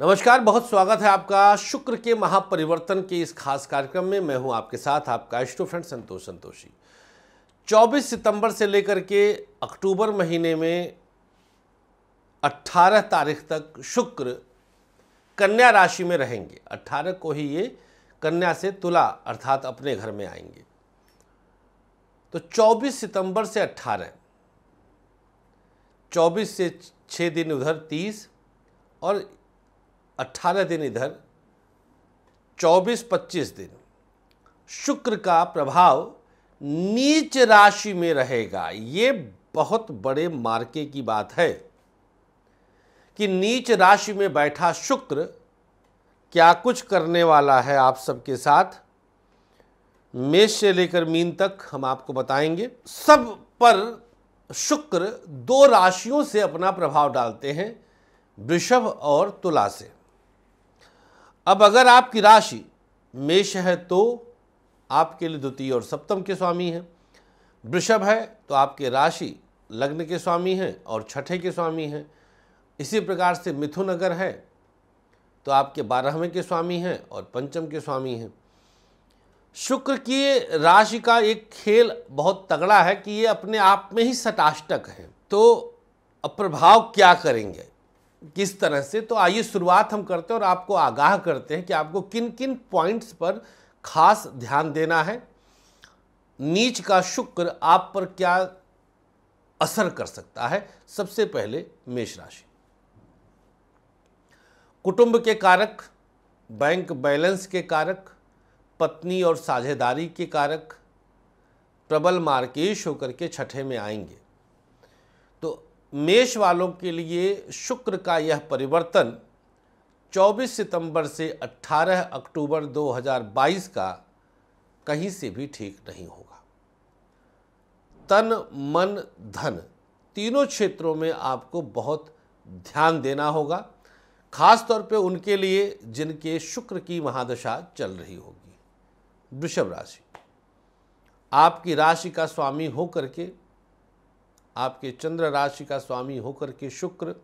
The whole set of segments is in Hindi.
नमस्कार बहुत स्वागत है आपका शुक्र के महापरिवर्तन के इस खास कार्यक्रम में मैं हूं आपके साथ आपका इष्टो फ्रेंड संतोष संतोषी 24 सितंबर से लेकर के अक्टूबर महीने में 18 तारीख तक शुक्र कन्या राशि में रहेंगे 18 को ही ये कन्या से तुला अर्थात अपने घर में आएंगे तो 24 सितंबर से 18 24 से 6 दिन उधर 30 और 18 दिन इधर 24-25 दिन शुक्र का प्रभाव नीच राशि में रहेगा ये बहुत बड़े मार्के की बात है कि नीच राशि में बैठा शुक्र क्या कुछ करने वाला है आप सबके साथ मेष से लेकर मीन तक हम आपको बताएंगे सब पर शुक्र दो राशियों से अपना प्रभाव डालते हैं वृषभ और तुला से अब अगर आपकी राशि मेष है तो आपके लिए द्वितीय और सप्तम के स्वामी हैं वृषभ है तो आपके राशि लग्न के स्वामी हैं और छठे के स्वामी हैं इसी प्रकार से मिथुन अगर है तो आपके बारहवें के स्वामी हैं और पंचम के स्वामी हैं शुक्र की राशि का एक खेल बहुत तगड़ा है कि ये अपने आप में ही सटाष्टक है तो अप्रभाव क्या करेंगे किस तरह से तो आइए शुरुआत हम करते हैं और आपको आगाह करते हैं कि आपको किन किन पॉइंट्स पर खास ध्यान देना है नीच का शुक्र आप पर क्या असर कर सकता है सबसे पहले मेष राशि कुटुंब के कारक बैंक बैलेंस के कारक पत्नी और साझेदारी के कारक प्रबल मार्केश होकर के छठे में आएंगे मेष वालों के लिए शुक्र का यह परिवर्तन 24 सितंबर से 18 अक्टूबर 2022 का कहीं से भी ठीक नहीं होगा तन मन धन तीनों क्षेत्रों में आपको बहुत ध्यान देना होगा खास तौर पे उनके लिए जिनके शुक्र की महादशा चल रही होगी वृषभ राशि आपकी राशि का स्वामी होकर के आपके चंद्र राशि का स्वामी होकर के शुक्र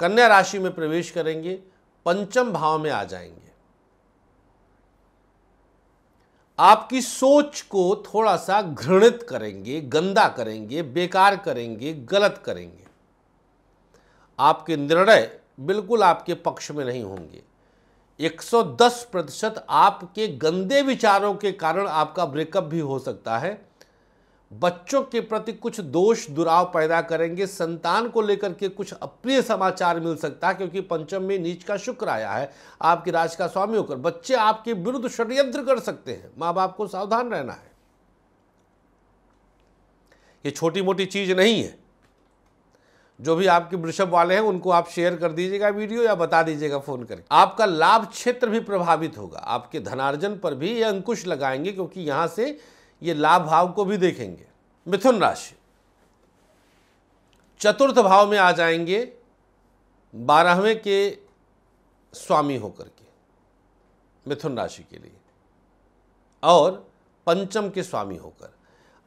कन्या राशि में प्रवेश करेंगे पंचम भाव में आ जाएंगे आपकी सोच को थोड़ा सा घृणित करेंगे गंदा करेंगे बेकार करेंगे गलत करेंगे आपके निर्णय बिल्कुल आपके पक्ष में नहीं होंगे 110 प्रतिशत आपके गंदे विचारों के कारण आपका ब्रेकअप भी हो सकता है बच्चों के प्रति कुछ दोष दुराव पैदा करेंगे संतान को लेकर के कुछ अप्रिय समाचार मिल सकता है क्योंकि पंचम में नीच का शुक्र आया है आपकी राज का स्वामी होकर बच्चे आपके विरुद्ध षड्यंत्र कर सकते हैं मां बाप को सावधान रहना है ये छोटी मोटी चीज़ नहीं है जो भी आपके वृषभ वाले हैं उनको आप शेयर कर दीजिएगा वीडियो या बता दीजिएगा फ़ोन करके आपका लाभ क्षेत्र भी प्रभावित होगा आपके धनार्जन पर भी ये अंकुश लगाएंगे क्योंकि यहाँ से ये लाभ भाव को भी देखेंगे मिथुन राशि चतुर्थ भाव में आ जाएंगे बारहवें के स्वामी होकर के मिथुन राशि के लिए और पंचम के स्वामी होकर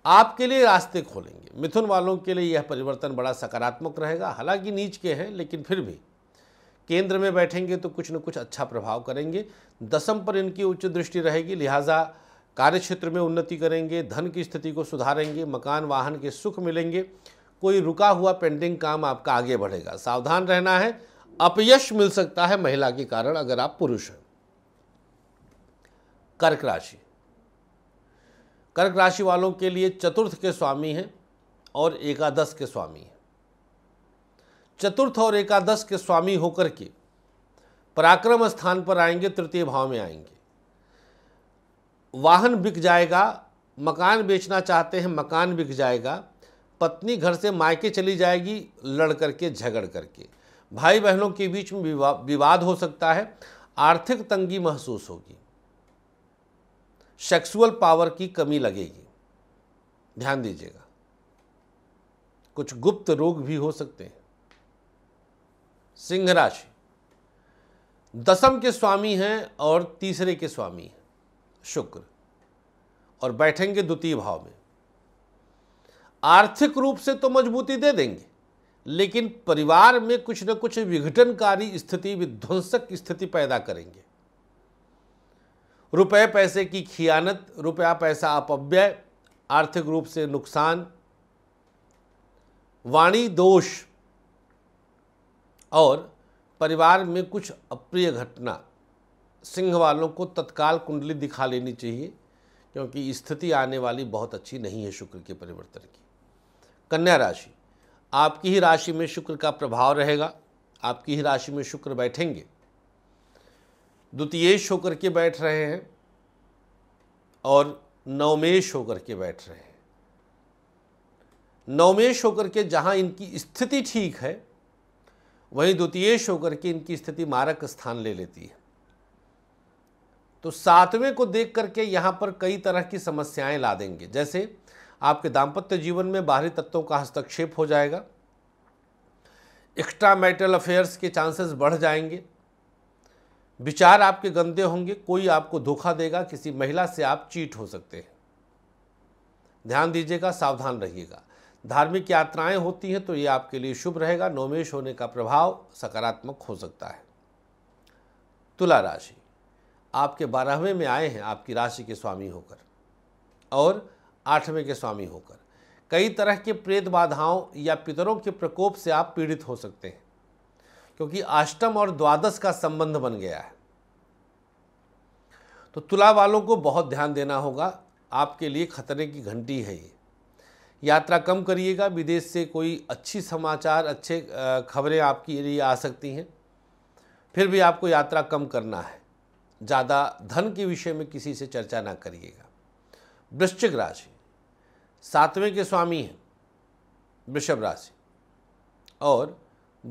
आपके लिए रास्ते खोलेंगे मिथुन वालों के लिए यह परिवर्तन बड़ा सकारात्मक रहेगा हालांकि नीच के हैं लेकिन फिर भी केंद्र में बैठेंगे तो कुछ न कुछ अच्छा प्रभाव करेंगे दसम पर इनकी उच्च दृष्टि रहेगी लिहाजा कार्य क्षेत्र में उन्नति करेंगे धन की स्थिति को सुधारेंगे मकान वाहन के सुख मिलेंगे कोई रुका हुआ पेंडिंग काम आपका आगे बढ़ेगा सावधान रहना है अपयश मिल सकता है महिला के कारण अगर आप पुरुष हैं कर्क राशि कर्क राशि वालों के लिए चतुर्थ के स्वामी हैं और एकादश के स्वामी हैं चतुर्थ और एकादश के स्वामी होकर के पराक्रम स्थान पर आएंगे तृतीय भाव में आएंगे वाहन बिक जाएगा मकान बेचना चाहते हैं मकान बिक जाएगा पत्नी घर से मायके चली जाएगी लड़ करके झगड़ करके भाई बहनों के बीच में विवा विवाद हो सकता है आर्थिक तंगी महसूस होगी सेक्सुअल पावर की कमी लगेगी ध्यान दीजिएगा कुछ गुप्त रोग भी हो सकते हैं सिंह राशि दसम के स्वामी हैं और तीसरे के स्वामी हैं शुक्र और बैठेंगे द्वितीय भाव में आर्थिक रूप से तो मजबूती दे देंगे लेकिन परिवार में कुछ न कुछ विघटनकारी स्थिति विध्वंसक स्थिति पैदा करेंगे रुपए पैसे की खियानत रुपया पैसा अपव्यय आर्थिक रूप से नुकसान वाणी दोष और परिवार में कुछ अप्रिय घटना सिंह वालों को तत्काल कुंडली दिखा लेनी चाहिए क्योंकि स्थिति आने वाली बहुत अच्छी नहीं है शुक्र के परिवर्तन की कन्या राशि आपकी ही राशि में शुक्र का प्रभाव रहेगा आपकी ही राशि में शुक्र बैठेंगे द्वितीयेश होकर के बैठ रहे हैं और नवमेश होकर के बैठ रहे हैं नवमेश होकर के जहां इनकी स्थिति ठीक है वहीं द्वितीयेश होकर के इनकी स्थिति मारक स्थान ले लेती है तो सातवें को देख करके यहाँ पर कई तरह की समस्याएं ला देंगे जैसे आपके दाम्पत्य जीवन में बाहरी तत्वों का हस्तक्षेप हो जाएगा एक्स्ट्रा मैरिटल अफेयर्स के चांसेस बढ़ जाएंगे विचार आपके गंदे होंगे कोई आपको धोखा देगा किसी महिला से आप चीट हो सकते हैं ध्यान दीजिएगा सावधान रहिएगा धार्मिक यात्राएं होती हैं तो ये आपके लिए शुभ रहेगा नोमेश होने का प्रभाव सकारात्मक हो सकता है तुला राशि आपके बारहवें में आए हैं आपकी राशि के स्वामी होकर और आठवें के स्वामी होकर कई तरह के प्रेत बाधाओं या पितरों के प्रकोप से आप पीड़ित हो सकते हैं क्योंकि अष्टम और द्वादश का संबंध बन गया है तो तुला वालों को बहुत ध्यान देना होगा आपके लिए खतरे की घंटी है ये यात्रा कम करिएगा विदेश से कोई अच्छी समाचार अच्छे खबरें आपकी लिए आ सकती हैं फिर भी आपको यात्रा कम करना है ज़्यादा धन के विषय में किसी से चर्चा ना करिएगा वृश्चिक राशि सातवें के स्वामी हैं वृषभ राशि और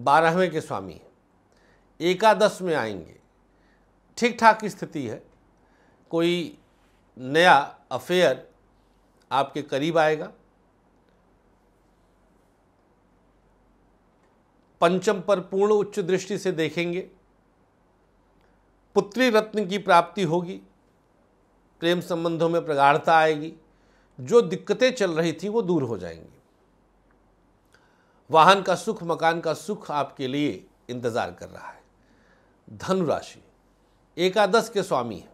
बारहवें के स्वामी हैं एकादश में आएंगे ठीक ठाक स्थिति है कोई नया अफेयर आपके करीब आएगा पंचम पर पूर्ण उच्च दृष्टि से देखेंगे पुत्री रत्न की प्राप्ति होगी प्रेम संबंधों में प्रगाढ़ता आएगी जो दिक्कतें चल रही थी वो दूर हो जाएंगी वाहन का सुख मकान का सुख आपके लिए इंतज़ार कर रहा है धनु राशि एकादश के स्वामी है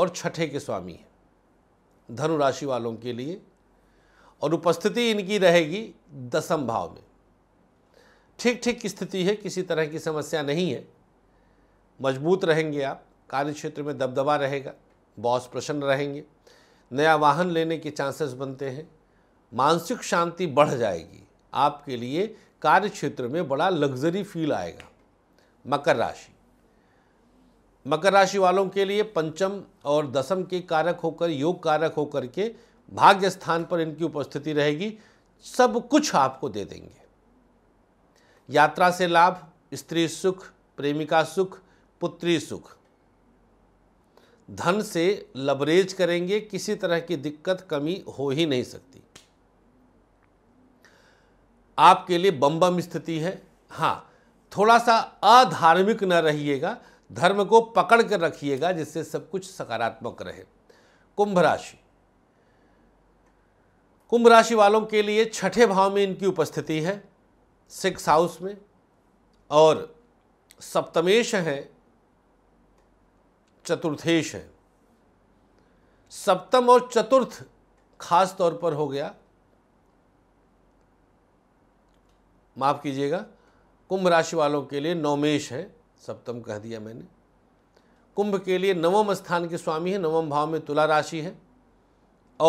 और छठे के स्वामी है धनु राशि वालों के लिए और उपस्थिति इनकी रहेगी दसम भाव में ठीक ठीक स्थिति है किसी तरह की समस्या नहीं है मजबूत रहेंगे आप कार्य क्षेत्र में दबदबा रहेगा बॉस प्रसन्न रहेंगे नया वाहन लेने के चांसेस बनते हैं मानसिक शांति बढ़ जाएगी आपके लिए कार्य क्षेत्र में बड़ा लग्जरी फील आएगा मकर राशि मकर राशि वालों के लिए पंचम और दसम के कारक होकर योग कारक होकर के भाग्य स्थान पर इनकी उपस्थिति रहेगी सब कुछ आपको दे देंगे यात्रा से लाभ स्त्री सुख प्रेमिका सुख पुत्री सुख धन से लबरेज करेंगे किसी तरह की दिक्कत कमी हो ही नहीं सकती आपके लिए बम बम स्थिति है हाँ थोड़ा सा अधार्मिक न रहिएगा धर्म को पकड़ कर रखिएगा जिससे सब कुछ सकारात्मक रहे कुंभ राशि कुंभ राशि वालों के लिए छठे भाव में इनकी उपस्थिति है सिक्स हाउस में और सप्तमेश है चतुर्थेश है सप्तम और चतुर्थ खास तौर पर हो गया माफ़ कीजिएगा कुंभ राशि वालों के लिए नवमेश है सप्तम कह दिया मैंने कुंभ के लिए नवम स्थान के स्वामी है नवम भाव में तुला राशि है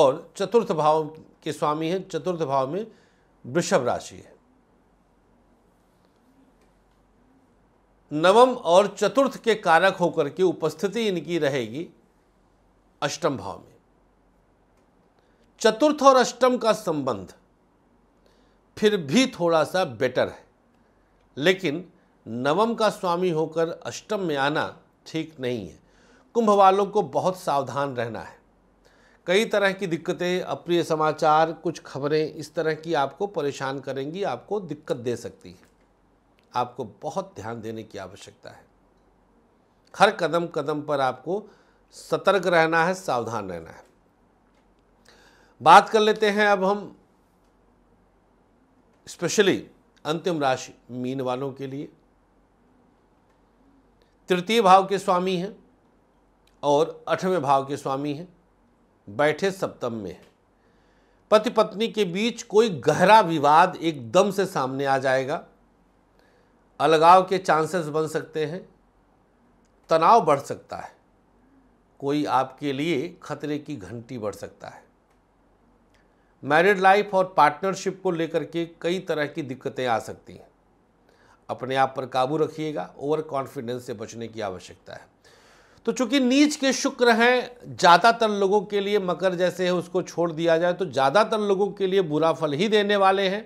और चतुर्थ भाव के स्वामी है चतुर्थ भाव में वृषभ राशि है नवम और चतुर्थ के कारक होकर के उपस्थिति इनकी रहेगी अष्टम भाव में चतुर्थ और अष्टम का संबंध फिर भी थोड़ा सा बेटर है लेकिन नवम का स्वामी होकर अष्टम में आना ठीक नहीं है कुंभ वालों को बहुत सावधान रहना है कई तरह की दिक्कतें अप्रिय समाचार कुछ खबरें इस तरह की आपको परेशान करेंगी आपको दिक्कत दे सकती है आपको बहुत ध्यान देने की आवश्यकता है हर कदम कदम पर आपको सतर्क रहना है सावधान रहना है बात कर लेते हैं अब हम स्पेशली अंतिम राशि मीन वालों के लिए तृतीय भाव के स्वामी हैं और अठवें भाव के स्वामी हैं बैठे सप्तम में है पति पत्नी के बीच कोई गहरा विवाद एकदम से सामने आ जाएगा अलगाव के चांसेस बन सकते हैं तनाव बढ़ सकता है कोई आपके लिए खतरे की घंटी बढ़ सकता है मैरिड लाइफ और पार्टनरशिप को लेकर के कई तरह की दिक्कतें आ सकती हैं अपने आप पर काबू रखिएगा ओवर कॉन्फिडेंस से बचने की आवश्यकता है तो चूंकि नीच के शुक्र हैं ज़्यादातर लोगों के लिए मकर जैसे है उसको छोड़ दिया जाए तो ज़्यादातर लोगों के लिए बुरा फल ही देने वाले हैं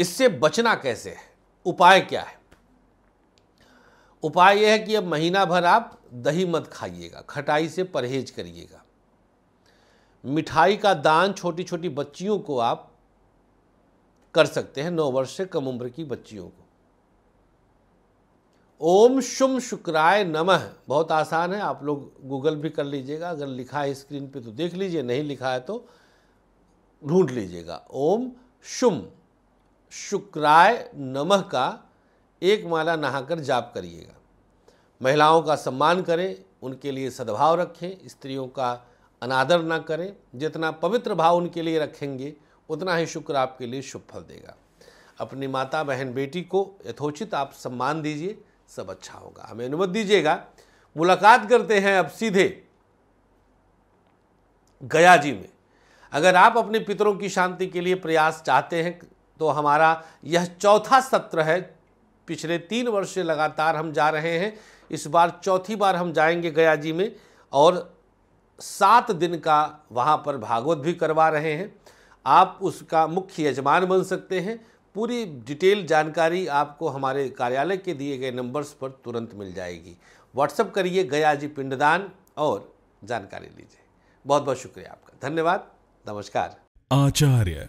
इससे बचना कैसे है उपाय क्या है उपाय यह है कि अब महीना भर आप दही मत खाइएगा खटाई से परहेज करिएगा मिठाई का दान छोटी छोटी बच्चियों को आप कर सकते हैं नौ वर्ष से कम उम्र की बच्चियों को ओम शुम शुक्राय नमः बहुत आसान है आप लोग गूगल भी कर लीजिएगा अगर लिखा है स्क्रीन पे तो देख लीजिए नहीं लिखा है तो ढूंढ लीजिएगा ओम शुम शुक्राय नमः का एक माला नहाकर जाप करिएगा महिलाओं का सम्मान करें उनके लिए सद्भाव रखें स्त्रियों का अनादर ना करें जितना पवित्र भाव उनके लिए रखेंगे उतना ही शुक्र आपके लिए शुभ फल देगा अपनी माता बहन बेटी को यथोचित आप सम्मान दीजिए सब अच्छा होगा हमें अनुमति दीजिएगा मुलाकात करते हैं अब सीधे गया जी में अगर आप अपने पितरों की शांति के लिए प्रयास चाहते हैं तो हमारा यह चौथा सत्र है पिछले तीन वर्ष से लगातार हम जा रहे हैं इस बार चौथी बार हम जाएंगे गया जी में और सात दिन का वहाँ पर भागवत भी करवा रहे हैं आप उसका मुख्य यजमान बन सकते हैं पूरी डिटेल जानकारी आपको हमारे कार्यालय के दिए गए नंबर्स पर तुरंत मिल जाएगी व्हाट्सअप करिए गया जी पिंडदान और जानकारी लीजिए बहुत बहुत शुक्रिया आपका धन्यवाद नमस्कार आचार्य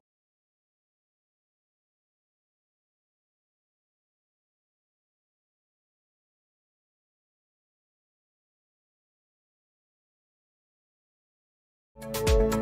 Thank you